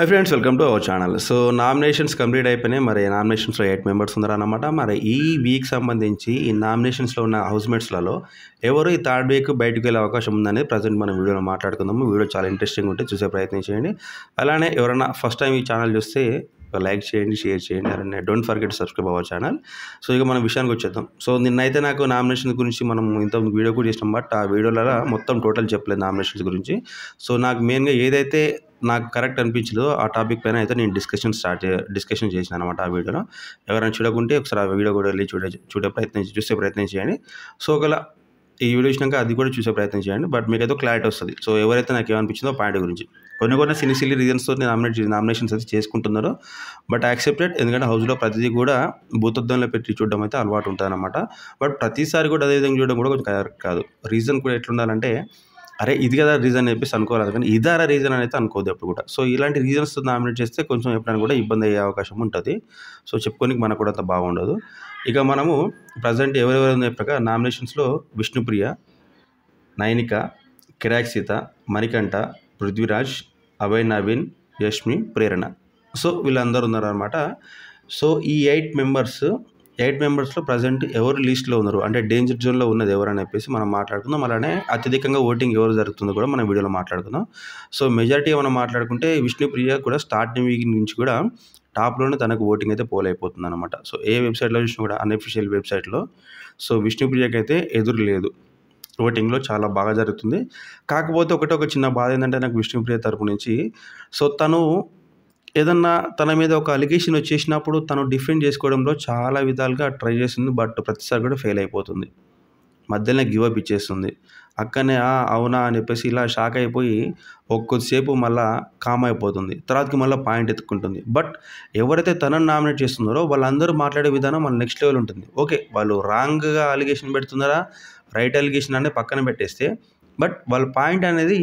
high friends welcome to our channel so nominations complete అయిపోయినాయి మరి నామినేషన్స్లో eight members ఉన్నారన్నమాట మరి ఈ వీక్ సంబంధించి ఈ నామినేషన్స్లో ఉన్న మేట్స్లలో ఎవరు ఈ థర్డ్ వీక్ బయటకు వెళ్ళే అవకాశం ఉందనేది ప్రజెంట్ మనం వీడియోలో మాట్లాడుకుందాము వీడియో చాలా ఇంట్రెస్టింగ్ ఉంటే చూసే ప్రయత్నం చేయండి అలానే ఎవరైనా ఫస్ట్ టైం ఈ ఛానల్ చూస్తే ఒక లైక్ చేయండి షేర్ చేయండి అలానే don't forget subscribe our channel so ఇక మనం విషయానికి వచ్చేద్దాం సో నిన్నైతే నాకు నామినేషన్ గురించి మనం ఇంత వీడియో కూడా చేసినాం బట్ ఆ వీడియోలలో మొత్తం టోటల్ చెప్పలేదు నామినేషన్స్ గురించి సో నాకు మెయిన్గా ఏదైతే నాకు కరెక్ట్ అనిపించదో ఆ టాపిక్ పైన అయితే నేను డిస్కషన్ స్టార్ట్ డిస్కషన్ చేసిన అనమాట ఆ వీడియోలో ఎవరైనా చూడకుంటే ఒకసారి ఆ వీడియో కూడా వెళ్ళి చూడే చూడే ప్రయత్నం చూసే ప్రయత్నం చేయండి సో ఒకవేళ ఈ వీడియో ఇచ్చినాక అది కూడా చూసే ప్రయత్నం చేయండి బట్ మీకు ఏదో క్లారిటీ వస్తుంది సో ఎవరైతే నాకు ఏమనిపించిందో పాయింట్ గురించి కొన్ని కొన్ని సినీ సిల్లీ రీజన్స్తో నేను నామినేట్ నామినేషన్స్ అయితే చేసుకుంటున్నారో బట్ యాక్సెప్టెడ్ ఎందుకంటే హౌస్లో ప్రతిదీ కూడా భూతద్దంలో పెట్టి చూడడం అయితే అలవాటు ఉంటుంది అనమాట బట్ ప్రతిసారి కూడా అదేవిధంగా చూడడం కూడా కొంచెం కాదు రీజన్ కూడా ఎట్లుండాలంటే అరే ఇది కదా రీజన్ అని చెప్పేసి అనుకోవాలి కానీ ఇదారా రీజన్ అని అయితే అనుకోదు ఎప్పుడు కూడా సో ఇలాంటి రీజన్స్ నామినేట్ చేస్తే కొంచెం ఎప్పుడైనా కూడా ఇబ్బంది అయ్యే అవకాశం ఉంటుంది సో చెప్పుకోనికి మనకు కూడా అంత బాగుండదు ఇక మనము ప్రజెంట్ ఎవరెవరు చెప్పాక నామినేషన్స్లో విష్ణుప్రియ నయనిక కిరాక్సిత మణికంఠ పృథ్వీరాజ్ అభయ్ నవీన్ యష్మి ప్రేరణ సో వీళ్ళందరూ ఉన్నారనమాట సో ఈ ఎయిట్ మెంబర్స్ ఎయిట్ మెంబర్స్లో ప్రజెంట్ ఎవరు లిస్ట్లో ఉన్నారు అంటే డేంజర్ జోన్లో ఉన్నది ఎవరు అని చెప్పేసి మనం మాట్లాడుకుందాం అలానే అత్యధికంగా ఓటింగ్ ఎవరు జరుగుతుందో కూడా మనం వీడియోలో మాట్లాడుకుందాం సో మెజారిటీ మనం మాట్లాడుకుంటే విష్ణుప్రియ కూడా స్టార్టింగ్ వీక్ నుంచి కూడా టాప్లోనే తనకు ఓటింగ్ అయితే పోలైపోతుంది అనమాట సో ఏ వెబ్సైట్లో చూసినా కూడా అన్అఫిషియల్ వెబ్సైట్లో సో విష్ణుప్రియకి అయితే ఎదురు లేదు ఓటింగ్లో చాలా బాగా జరుగుతుంది కాకపోతే ఒకటే ఒక చిన్న బాధ ఏంటంటే నాకు విష్ణుప్రియ తరపు నుంచి సో తను ఏదన్నా తన మీద ఒక అలిగేషన్ వచ్చేసినప్పుడు తను డిఫెండ్ చేసుకోవడంలో చాలా విధాలుగా ట్రై చేస్తుంది బట్ ప్రతిసారి కూడా ఫెయిల్ అయిపోతుంది మధ్యలోనే గివ్ అప్ ఇచ్చేస్తుంది అక్కనే అవునా అని చెప్పేసి ఇలా షాక్ అయిపోయి ఒక్కొద్దిసేపు మళ్ళా కామ్ అయిపోతుంది తర్వాతకి మళ్ళీ పాయింట్ ఎత్తుకుంటుంది బట్ ఎవరైతే తనను నామినేట్ చేస్తున్నారో వాళ్ళందరూ మాట్లాడే విధానం మన నెక్స్ట్ లెవెల్ ఉంటుంది ఓకే వాళ్ళు రాంగ్గా అలిగేషన్ పెడుతున్నారా రైట్ అలిగేషన్ అనే పక్కన పెట్టేస్తే బట్ వాళ్ళ పాయింట్ అనేది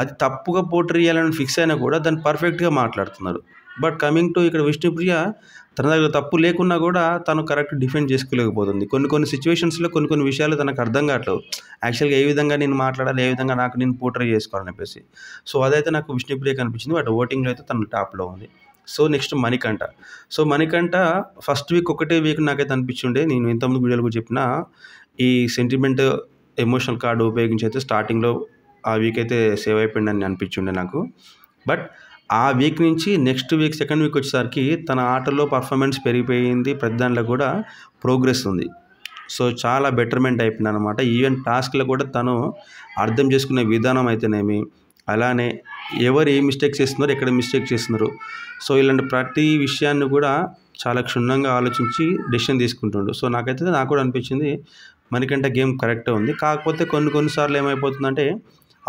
అది తప్పుగా పోట్రేయాలని ఫిక్స్ అయినా కూడా దాన్ని పర్ఫెక్ట్గా మాట్లాడుతున్నారు బట్ కమింగ్ టు ఇక్కడ విష్ణుప్రియ తన దగ్గర తప్పు లేకున్నా కూడా తను కరెక్ట్ డిఫెండ్ చేసుకోలేకపోతుంది కొన్ని కొన్ని సిచ్యువేషన్స్లో కొన్ని కొన్ని విషయాలు తనకు అర్థం కావట్లేదు యాక్చువల్గా ఏ విధంగా నేను మాట్లాడాలి ఏ విధంగా నాకు నేను చేసుకోవాలని చెప్పేసి సో అదైతే నాకు విష్ణుప్రియ కనిపించింది బట్ ఓటింగ్లో అయితే తను టాప్లో ఉంది so next Manikanta so Manikanta first week ఒకటే వీక్ నాకైతే అనిపించుండే నేను ఇంతకుముందు వీడియోలు కూడా చెప్పిన ఈ సెంటిమెంట్ ఎమోషనల్ కార్డు ఉపయోగించి అయితే స్టార్టింగ్లో ఆ వీక్ అయితే సేవ్ అయిపోయిందని అనిపించిండే నాకు బట్ ఆ వీక్ నుంచి నెక్స్ట్ వీక్ సెకండ్ వీక్ వచ్చేసరికి తన ఆటలో పర్ఫార్మెన్స్ పెరిగిపోయింది ప్రతి దాంట్లో కూడా ప్రోగ్రెస్ ఉంది సో చాలా బెటర్మెంట్ అయిపోయింది అనమాట ఈవెన్ టాస్క్లో కూడా తను అర్థం చేసుకునే విధానం అయితేనేమి అలానే ఎవరు ఏ మిస్టేక్ చేస్తున్నారు ఎక్కడ మిస్టేక్ చేస్తున్నారు సో ఇలాంటి ప్రతి విషయాన్ని కూడా చాలా క్షుణ్ణంగా ఆలోచించి డెసిషన్ తీసుకుంటుండు సో నాకైతే నాకు కూడా అనిపించింది మనకంటే గేమ్ కరెక్టే ఉంది కాకపోతే కొన్ని కొన్నిసార్లు ఏమైపోతుందంటే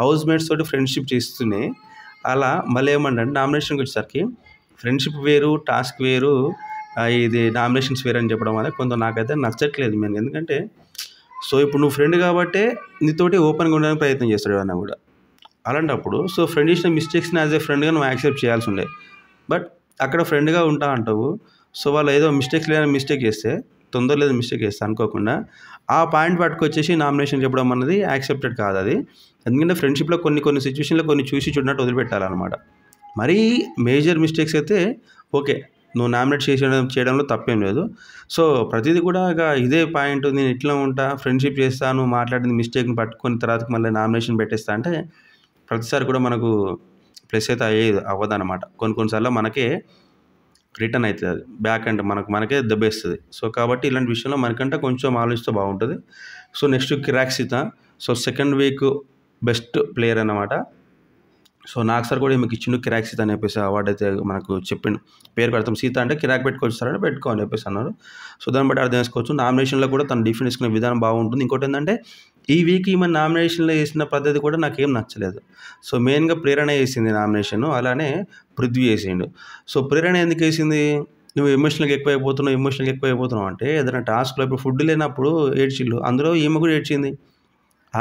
హౌస్ మేట్స్ తోటి ఫ్రెండ్షిప్ చేస్తూనే అలా మళ్ళీ ఏమంటే నామినేషన్కి వచ్చేసరికి ఫ్రెండ్షిప్ వేరు టాస్క్ వేరు ఇది నామినేషన్స్ వేరు అని చెప్పడం అనేది కొంత నాకైతే నచ్చట్లేదు మేము ఎందుకంటే సో ఇప్పుడు నువ్వు ఫ్రెండ్ కాబట్టే నీతోటి ఓపెన్గా ఉండడానికి ప్రయత్నం చేస్తాడు ఏమన్నా కూడా అలాంటప్పుడు సో ఫ్రెండ్ చేసిన మిస్టేక్స్ని యాజ్ ఏ ఫ్రెండ్గా నువ్వు యాక్సెప్ట్ చేయాల్సి ఉండే బట్ అక్కడ ఫ్రెండ్గా ఉంటా అంటావు సో వాళ్ళు ఏదో మిస్టేక్స్ లేదా మిస్టేక్ చేస్తే తొందర లేదు మిస్టేక్ చేస్తా అనుకోకుండా ఆ పాయింట్ పట్టుకొచ్చేసి నామినేషన్ చెప్పడం అన్నది యాక్సెప్టెడ్ కాదు అది ఎందుకంటే ఫ్రెండ్షిప్లో కొన్ని కొన్ని సిచ్యువేషన్లో కొన్ని చూసి చూడనట్టు వదిలిపెట్టాలన్నమాట మరీ మేజర్ మిస్టేక్స్ అయితే ఓకే నువ్వు నామినేట్ చేసే చేయడంలో తప్పేం లేదు సో ప్రతిదీ కూడా ఇక ఇదే పాయింట్ నేను ఇట్లా ఉంటా ఫ్రెండ్షిప్ చేస్తాను మాట్లాడింది మిస్టేక్ని పట్టుకొని తర్వాత మళ్ళీ నామినేషన్ పెట్టేస్తా అంటే ప్రతిసారి కూడా మనకు ప్లస్ అయితే అయ్యేది అవ్వదు అనమాట కొన్ని కొన్నిసార్లు మనకే రిటర్న్ అవుతుంది అది బ్యాక్ అండ్ మనకు మనకే దెబ్బేస్తుంది సో కాబట్టి ఇలాంటి విషయంలో మనకంటే కొంచెం ఆలోచిస్తే బాగుంటుంది so next Seetha so second week best player అనమాట సో నాకు సార్ కూడా మీకు ఇచ్చిండు కిరాక్ సీత అని చెప్పేసి అవార్డు అయితే మనకు చెప్పిండు పేరు పెడతాం సీత అంటే కిరాక్ పెట్టుకోవచ్చు సార్ అంటే పెట్టుకో అని చెప్పేసి అన్నారు సో దాన్ని బట్టి అర్థం చేసుకోవచ్చు నామినేషన్లో కూడా తను డిఫెన్స్ చేసుకునే విధానం బాగుంటుంది ఇంకోటి ఏంటంటే ఈ వీక్ ఈమె నామినేషన్లో వేసిన పద్ధతి కూడా నాకేం నచ్చలేదు సో మెయిన్గా ప్రేరణ వేసింది నామినేషన్ అలానే పృథ్వీ వేసిండు సో ప్రేరణ ఎందుకు వేసింది నువ్వు ఎమోషనల్గా ఎక్కువ అయిపోతున్నావు ఎమోషనల్గా ఎక్కువ అయిపోతున్నావు అంటే ఏదైనా టాస్క్లో ఇప్పుడు ఫుడ్ లేనప్పుడు ఏడ్చిళ్ళు అందులో ఈమె కూడా ఏడ్చింది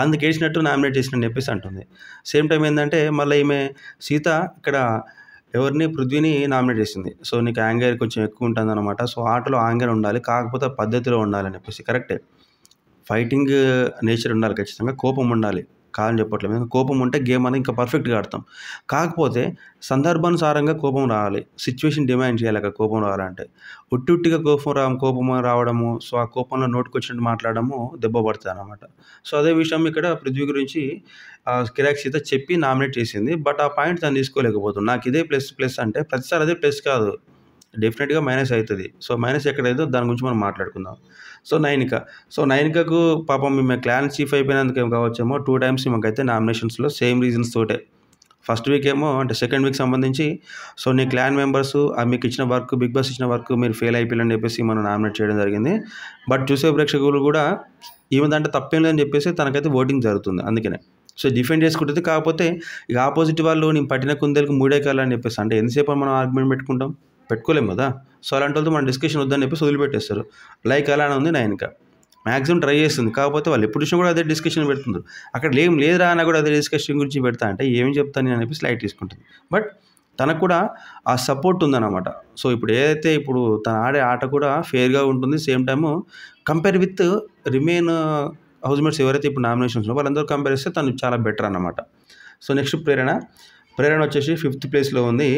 అందుకు ఏడ్చినట్టు నామినేట్ చేసిన చెప్పేసి అంటుంది సేమ్ టైం ఏంటంటే మళ్ళీ ఈమె సీత ఇక్కడ ఎవరిని పృథ్వీని నామినేట్ చేసింది సో నీకు యాంగర్ కొంచెం ఎక్కువ ఉంటుంది అనమాట సో ఆటలో యాంగర్ ఉండాలి కాకపోతే పద్ధతిలో ఉండాలని చెప్పేసి కరెక్టే ఫైటింగ్ నేచర్ ఉండాలి ఖచ్చితంగా కోపం ఉండాలి కాదని చెప్పట్లేదు కోపం ఉంటే గేమ్ అనేది ఇంకా పర్ఫెక్ట్గా ఆడతాం కాకపోతే సందర్భానుసారంగా కోపం రావాలి సిచ్యువేషన్ డిమాండ్ చేయాలి అక్కడ కోపం రావాలంటే ఉట్టి ఉట్టిగా కోపం రా కోపం రావడము సో ఆ కోపంలో నోటుకొచ్చినట్టు మాట్లాడము దెబ్బ పడుతుంది అనమాట సో అదే విషయం ఇక్కడ పృథ్వీ గురించి కిరాక్ సీత చెప్పి నామినేట్ చేసింది బట్ ఆ పాయింట్ తను తీసుకోలేకపోతుంది నాకు ఇదే ప్లస్ ప్లస్ అంటే ప్రతిసారి అదే ప్లస్ కాదు డెఫినెట్గా మైనస్ అవుతుంది సో మైనస్ ఎక్కడైతే దాని గురించి మనం మాట్లాడుకుందాం సో నైనిక సో నైనికకు పాపం మేము క్లాన్ చీఫ్ అయిపోయినందుకు కావచ్చేమో టూ టైమ్స్ మాకైతే నామినేషన్స్లో సేమ్ రీజన్స్ తోటే ఫస్ట్ వీక్ ఏమో అంటే సెకండ్ వీక్ సంబంధించి సో నీ క్లాన్ మెంబర్స్ ఆ మీకు ఇచ్చిన వర్క్ బిగ్ బాస్ ఇచ్చిన వర్క్ మీరు ఫెయిల్ అయిపోయిందని చెప్పేసి మనం నామినేట్ చేయడం జరిగింది బట్ చూసే ప్రేక్షకులు కూడా ఈమె దాంట్లో తప్పేం లేదని చెప్పేసి తనకైతే ఓటింగ్ జరుగుతుంది అందుకనే సో డిఫెండ్ చేసుకుంటుంది కాకపోతే ఇక ఆపోజిట్ వాళ్ళు నేను పట్టిన కుందేలకు మూడే చెప్పేసి అంటే ఎంతసేపు మనం ఆర్గ్యుమెంట్ పెట్టుకుంటాం పెట్టుకోలేము కదా సో అలాంటి వాళ్ళతో మన డిస్కషన్ వద్దని చెప్పేసి వదిలిపెట్టేస్తారు లైక్ అలానే ఉంది నా వెనక మ్యాక్సిమం ట్రై చేస్తుంది కాకపోతే వాళ్ళు ఎప్పుడు చూసినా కూడా అదే డిస్కషన్ పెడుతుంది అక్కడ ఏం లేదురా అన్న కూడా అదే డిస్కషన్ గురించి పెడతా అంటే ఏం చెప్తాను నేను అనేసి లైట్ తీసుకుంటుంది బట్ తనకు కూడా ఆ సపోర్ట్ ఉందన్నమాట సో ఇప్పుడు ఏదైతే ఇప్పుడు తను ఆడే ఆట కూడా ఫేర్గా ఉంటుంది same time compare with remain house mates ఎవరైతే ఇప్పుడు నామినేషన్స్ వాళ్ళందరూ కంపేర్ చేస్తే తను చాలా బెటర్ అన్నమాట సో నెక్స్ట్ ప్రేరణ ప్రేరణ వచ్చేసి ఫిఫ్త్ ప్లేస్లో ఉంది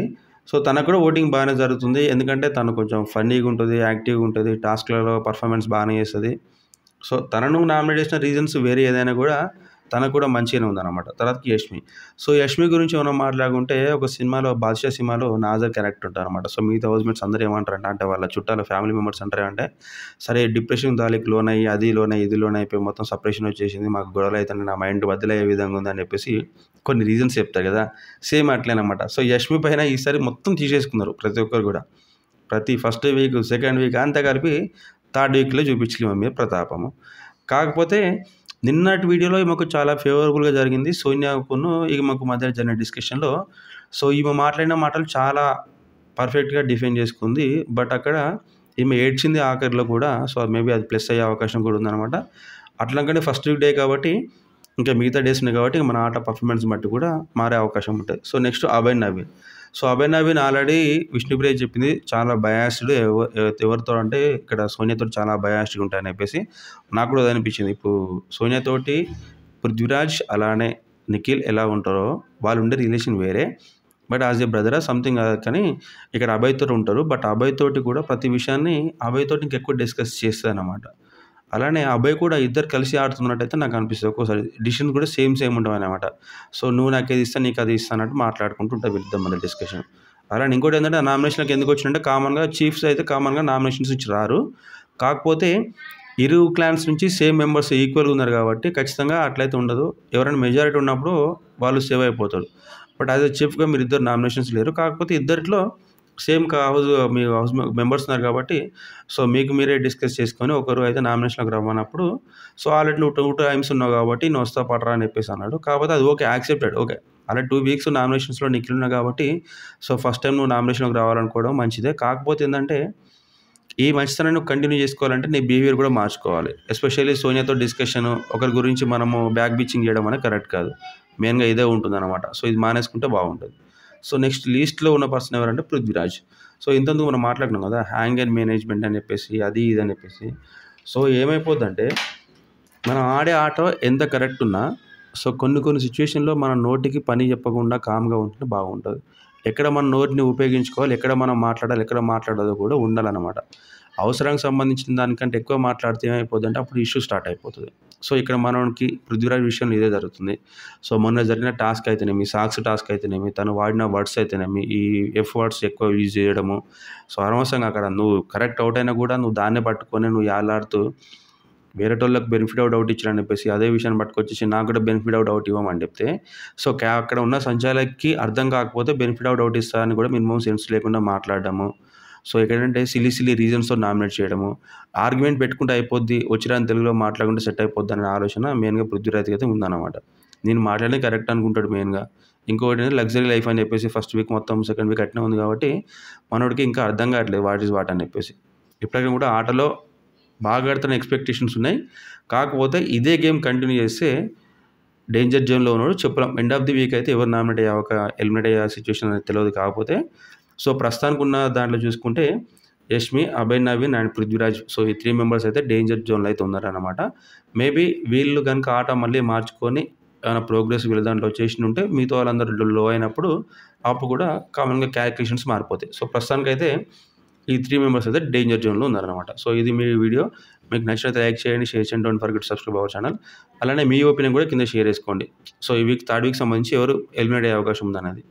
సో తనకు కూడా ఓటింగ్ బాగానే జరుగుతుంది ఎందుకంటే తను కొంచెం ఫన్నీగా ఉంటుంది యాక్టివ్గా ఉంటుంది టాస్క్లలో పర్ఫార్మెన్స్ బాగానే చేస్తుంది సో తనను నామినేట్ చేసిన రీజన్స్ వేరే ఏదైనా కూడా తనకు కూడా మంచిగానే ఉందన్నమాట తర్వాత యష్మి సో యష్మి గురించి మనం మాట్లాడుకుంటే ఒక సినిమాలో బాద్షా సినిమాలో నాజర్ క్యారెక్టర్ ఉంటారు అనమాట సో మిగతా హౌస్మేట్స్ అందరూ ఏమంటారు అంటే వాళ్ళ చుట్టాల ఫ్యామిలీ మెంబర్స్ అంటే సరే డిప్రెషన్ దానికి లోన్ అయ్యి అది లోన్ అయ్యి ఇది లోన్ అయిపోయి మొత్తం సపరేషన్ వచ్చేసింది మాకు గొడవలు అయితే నా మైండ్ బదిలయ్యే విధంగా ఉందని చెప్పేసి కొన్ని రీజన్స్ చెప్తారు కదా సేమ్ అట్లేనమాట సో యష్మి పైన ఈసారి మొత్తం తీసేసుకున్నారు ప్రతి ఒక్కరు కూడా ప్రతి ఫస్ట్ వీక్ సెకండ్ వీక్ అంతా కలిపి థర్డ్ వీక్లో చూపించలేము మీద ప్రతాపము కాకపోతే నిన్నటి వీడియోలో మాకు చాలా ఫేవరబుల్గా జరిగింది ఈ మాకు మధ్య జరిగిన డిస్కషన్లో సో ఈమె మాట్లాడిన మాటలు చాలా పర్ఫెక్ట్గా డిఫైన్ చేసుకుంది బట్ అక్కడ ఈమె ఏడ్చింది ఆఖరిలో కూడా సో మేబీ అది ప్లస్ అయ్యే అవకాశం కూడా ఉందన్నమాట అట్లంకనే ఫస్ట్ డే కాబట్టి ఇంకా మిగతా డేస్ ఉన్నాయి కాబట్టి మన ఆట పర్ఫార్మెన్స్ బట్టి కూడా మారే అవకాశం ఉంటుంది so next Abhay Naveen so Naveen already Priya చెప్పింది చాలా బయాస్డ్ ఎవరితో అంటే ఇక్కడ సోనియాతో చాలా బయాస్డ్గా ఉంటాయని చెప్పేసి నాకు కూడా అనిపించింది ఇప్పుడు సోనియాతోటి పృథ్వీరాజ్ అలానే నిఖిల్ ఎలా ఉంటారో వాళ్ళు ఉండే రిలేషన్ వేరే but as a brother something కానీ ఇక్కడ అభయ్తో ఉంటారు బట్ అభయ్ తోటి కూడా ప్రతి విషయాన్ని అభయ్ తోటి ఇంకెక్కువ డిస్కస్ చేస్తుంది అనమాట అలానే ఆ అబ్బాయి కూడా ఇద్దరు కలిసి ఆడుతున్నట్టయితే నాకు అనిపిస్తుంది ఒక్కోసారి డిసిషన్ కూడా సేమ్ సేమ్ ఉండవు అనమాట సో నువ్వు నాకు ఏది ఇస్తాను నీకు అది ఇస్తాను అంటే మాట్లాడుకుంటుంటా వెళ్దాం మన డిస్కషన్ అలానే ఇంకోటి ఏంటంటే నామినేషన్లకు ఎందుకు వచ్చిందంటే కామన్గా చీఫ్స్ అయితే కామన్గా నామినేషన్స్ నుంచి రారు కాకపోతే ఇరు క్లాన్స్ నుంచి సేమ్ మెంబర్స్ ఈక్వల్గా ఉన్నారు కాబట్టి ఖచ్చితంగా అట్లయితే ఉండదు ఎవరైనా మెజారిటీ ఉన్నప్పుడు వాళ్ళు సేవ్ అయిపోతారు బట్ యాజ్ అ చీఫ్గా మీరు ఇద్దరు నామినేషన్స్ లేరు కాకపోతే ఇద్దరిలో సేమ్ హౌస్ మీ హౌస్ మెంబర్స్ ఉన్నారు కాబట్టి సో మీకు మీరే డిస్కస్ చేసుకొని ఒకరు అయితే నామినేషన్లోకి రమ్మన్నప్పుడు సో ఆల్రెడీ నువ్వు టూ టైమ్స్ ఉన్నావు కాబట్టి నువ్వు వస్తా పడరా అని చెప్పేసి అన్నాడు కాకపోతే అది ఓకే యాక్సెప్టెడ్ ఓకే అలా టూ వీక్స్ నామినేషన్స్లో నీకు ఉన్నావు కాబట్టి సో ఫస్ట్ టైం నువ్వు నామినేషన్లోకి రావాలనుకోవడం మంచిదే కాకపోతే ఏంటంటే ఈ మంచితనాన్ని కంటిన్యూ చేసుకోవాలంటే నీ బిహేవియర్ కూడా మార్చుకోవాలి ఎస్పెషల్లీ సోనియాతో డిస్కషన్ ఒకరి గురించి మనము బ్యాక్ బీచింగ్ చేయడం అనేది కరెక్ట్ కాదు మెయిన్గా ఇదే ఉంటుందన్నమాట సో ఇది మానేసుకుంటే బాగుంటుంది సో నెక్స్ట్ లీస్ట్లో ఉన్న పర్సన్ ఎవరంటే పృథ్వీరాజ్ సో ఇంతందుకు మనం మాట్లాడినాం కదా హ్యాంగ్ అండ్ మేనేజ్మెంట్ అని చెప్పేసి అది ఇది అని చెప్పేసి సో ఏమైపోద్దంటే మనం ఆడే ఆట ఎంత కరెక్ట్ ఉన్నా సో కొన్ని కొన్ని సిచ్యువేషన్లో మన నోటికి పని చెప్పకుండా కామ్గా ఉంటే బాగుంటుంది ఎక్కడ మన నోటిని ఉపయోగించుకోవాలి ఎక్కడ మనం మాట్లాడాలి ఎక్కడ మాట్లాడదో కూడా ఉండాలన్నమాట అవసరానికి సంబంధించిన దానికంటే ఎక్కువ మాట్లాడితే ఏమైపోతుంది అంటే అప్పుడు ఇష్యూ స్టార్ట్ అయిపోతుంది సో ఇక్కడ మనకి పృథ్వీరాజ్ విషయంలో ఇదే జరుగుతుంది సో మొన్న జరిగిన టాస్క్ అయితేనేమి సాక్స్ టాస్క్ అయితేనేమి తను వాడిన వర్డ్స్ అయితేనేమి ఈ ఎఫ్ వర్డ్స్ ఎక్కువ యూజ్ చేయడము సో అనవసరంగా అక్కడ నువ్వు కరెక్ట్ అవుట్ అయినా కూడా నువ్వు దాన్ని పట్టుకొని నువ్వు వేరే వేరేటోళ్ళకి బెనిఫిట్ అవుట్ అవుట్ ఇచ్చారని చెప్పేసి అదే విషయాన్ని పట్టుకొచ్చేసి నాకు కూడా బెనిఫిట్ అవుట్ అవుట్ ఇవ్వమని చెప్తే సో అక్కడ ఉన్న సంచాలకి అర్థం కాకపోతే బెనిఫిట్ అవుట్ అవుట్ ఇస్తారని కూడా మినిమం సెన్స్ లేకుండా మాట్లాడడము సో ఏంటంటే సిలీ సిలీ రీజన్స్తో నామినేట్ చేయడము ఆర్గ్యుమెంట్ పెట్టుకుంటే అయిపోద్ది వచ్చిరాని తెలుగులో మాట్లాడుకుంటే సెట్ అయిపోద్ది అనే ఆలోచన మెయిన్గా పృథ్వీరాజ్కి అయితే ఉందన్నమాట నేను మాట్లాడిన కరెక్ట్ అనుకుంటాడు మెయిన్గా ఇంకోటి అంటే లగ్జరీ లైఫ్ అని చెప్పేసి ఫస్ట్ వీక్ మొత్తం సెకండ్ వీక్ అట్నే ఉంది కాబట్టి మనోడికి ఇంకా అర్థం కావట్లేదు వాట్ ఈజ్ వాట్ అని చెప్పేసి ఇప్పటికైనా కూడా ఆటలో బాగా ఆడుతున్న ఎక్స్పెక్టేషన్స్ ఉన్నాయి కాకపోతే ఇదే గేమ్ కంటిన్యూ చేస్తే డేంజర్ జోన్లో ఉన్నాడు చెప్పలేం ఎండ్ ఆఫ్ ది వీక్ అయితే ఎవరు నామినేట్ అయ్యే ఒక ఎలిమినేట్ అయ్యే సిచ్యువేషన్ అనేది తెలియదు కాకపోతే సో ప్రస్తుతానికి ఉన్న దాంట్లో చూసుకుంటే యష్మి అభయ్ నవీన్ అండ్ పృథ్వీరాజ్ సో ఈ త్రీ మెంబర్స్ అయితే డేంజర్ జోన్లో అయితే ఉన్నారనమాట మేబీ వీళ్ళు కనుక ఆట మళ్ళీ మార్చుకొని ఏమైనా ప్రోగ్రెస్ వీళ్ళ దాంట్లో చేసి ఉంటే మిగతా వాళ్ళందరూ లో అయినప్పుడు అప్పుడు కూడా కామన్గా క్యాలిక్యులేషన్స్ మారిపోతాయి సో ప్రస్తుతానికైతే ఈ త్రీ మెంబర్స్ అయితే డేంజర్ జోన్లో ఉన్నారనమాట సో ఇది మీ వీడియో మీకు నచ్చినట్టు లైక్ చేయండి షేర్ చేయండి don't forget subscribe our channel అలానే మీ ఒపీనియన్ కూడా కింద షేర్ చేసుకోండి సో ఈ వీక్ థర్డ్ వీక్ సంబంధించి ఎవరు ఎలిమినేట్ అయ్యే అవకాశం ఉందన్నది